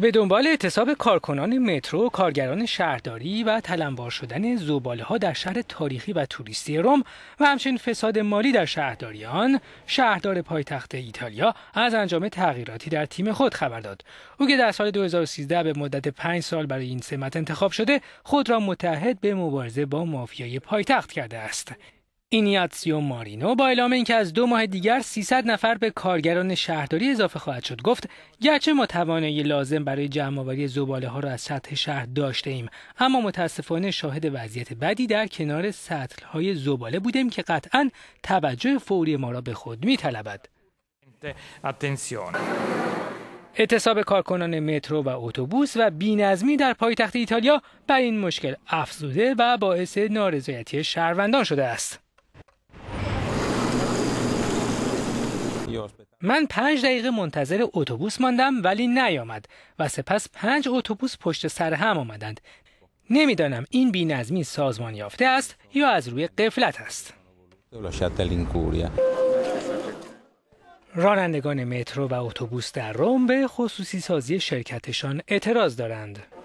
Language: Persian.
به دنبال اعتصاب کارکنان مترو، کارگران شهرداری و تلمبار شدن زباله ها در شهر تاریخی و توریستی روم و همچنین فساد مالی در شهرداریان، شهردار پایتخت ایتالیا از انجام تغییراتی در تیم خود خبر داد. او که در سال 2013 به مدت 5 سال برای این سمت انتخاب شده، خود را متحد به مبارزه با مافیای پایتخت کرده است. اینیاتسیو مارینو با اعلام اینکه از دو ماه دیگر 300 نفر به کارگران شهرداری اضافه خواهد شد گفت گرچه ما توانایی لازم برای جمعآوری زباله ها را از سطح شهر داشته ایم اما متاسفانه شاهد وضعیت بدی در کنار سطل های زباله بودیم که قطعا توجه فوری ما را به خود می طلبد. اعتصاب کارکنان مترو و اتوبوس و بینظمی در پایتخت ایتالیا بر این مشکل افزوده و باعث نارضایتی شهروندان شده است. من پنج دقیقه منتظر اتوبوس ماندم ولی نیامد و سپس پنج اتوبوس پشت سر هم آمدند نمیدانم این بینظمی سازمان یافته است یا از روی قفلت است رانندگان مترو و اتوبوس در روم به خصوصی سازی شرکتشان اعتراض دارند